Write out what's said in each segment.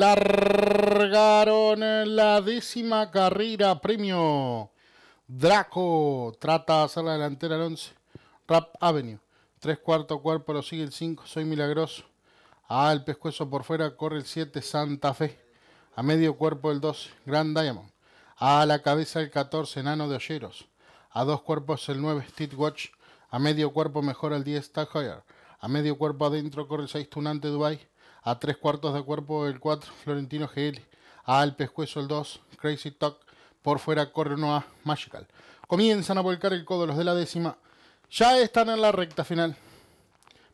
Largaron la décima carrera, premio Draco. Trata de hacer la delantera al 11. Rap Avenue. 3 cuarto cuerpo, lo sigue el 5. Soy milagroso. al ah, pescuezo por fuera, corre el 7. Santa Fe. A medio cuerpo el 2. Grand Diamond. A la cabeza el 14. Enano de Olleros. A dos cuerpos el 9. Steedwatch, Watch. A medio cuerpo mejor el 10. Tag a medio cuerpo adentro corre el 6 Tunante Dubai. A tres cuartos de cuerpo el 4 Florentino GL. A Alpes, Cueso el 2 Crazy Talk. Por fuera corre uno a Magical. Comienzan a volcar el codo los de la décima. Ya están en la recta final.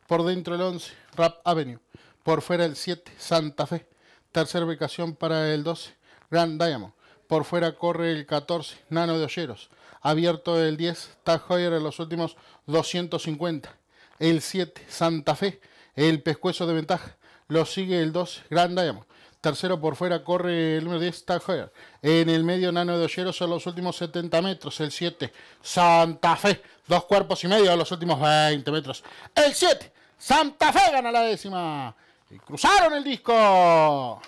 Por dentro el 11 Rap Avenue. Por fuera el 7 Santa Fe. Tercera ubicación para el 12 Grand Diamond. Por fuera corre el 14 Nano de Olleros. Abierto el 10 Tag en los últimos 250. El 7, Santa Fe, el pescuezo de ventaja. Lo sigue el 2, Grand Diamond. Tercero por fuera corre el número 10, Tajoyer. En el medio, Nano de Ollero son los últimos 70 metros. El 7, Santa Fe. Dos cuerpos y medio a los últimos 20 metros. El 7, Santa Fe gana la décima. Y cruzaron el disco.